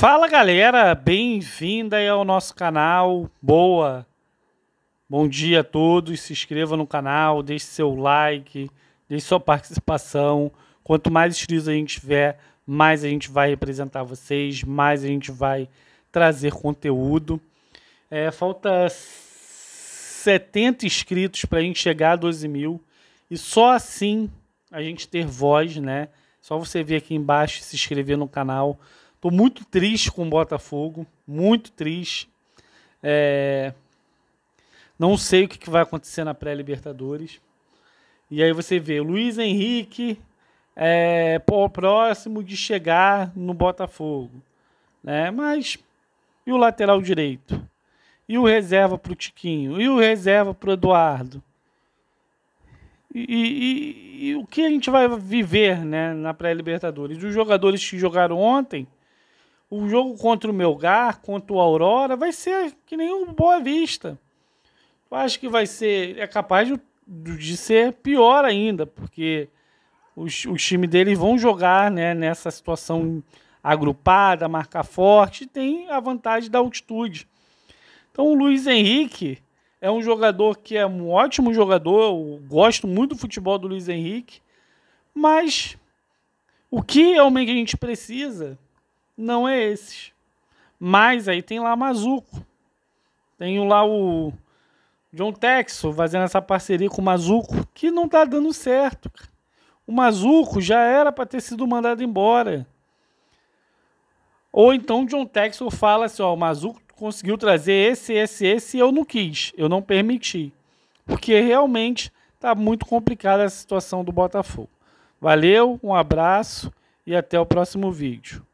Fala galera, bem-vinda ao nosso canal. Boa. Bom dia a todos. Se inscreva no canal, deixe seu like, deixe sua participação. Quanto mais inscritos a gente tiver, mais a gente vai representar vocês, mais a gente vai trazer conteúdo. É, falta 70 inscritos para a gente chegar a 12 mil. E só assim a gente ter voz, né? Só você vir aqui embaixo e se inscrever no canal Tô muito triste com o Botafogo, muito triste. É... Não sei o que, vai acontecer na pré-Libertadores. E aí você vê Luiz Henrique é, próximo de chegar no Botafogo. Né? Mas e o lateral direito? E o reserva para o Tiquinho? E o reserva para o Eduardo? E, e, e, e, o que a gente vai viver né, na pré-Libertadores? Os jogadores que jogaram ontem o jogo contra o Melgar, contra o Aurora, vai ser que nem o Boa Vista. Eu acho que vai ser. É capaz de, de ser pior ainda, porque os, os times deles vão jogar né, nessa situação agrupada, marcar forte, tem a vantagem da altitude. Então o Luiz Henrique é um jogador que é um ótimo jogador, eu gosto muito do futebol do Luiz Henrique, mas o que realmente a gente precisa não é esses. Mas aí tem lá Mazuco. Tenho lá o John Texo fazendo essa parceria com o Mazuco, que não tá dando certo. O Mazuco já era para ter sido mandado embora. Ou então o John Texel fala assim: ó, o Mazuco conseguiu trazer esse, esse, esse, e eu não quis, eu não permiti. Porque realmente tá muito complicada a situação do Botafogo. Valeu, um abraço e até o próximo vídeo.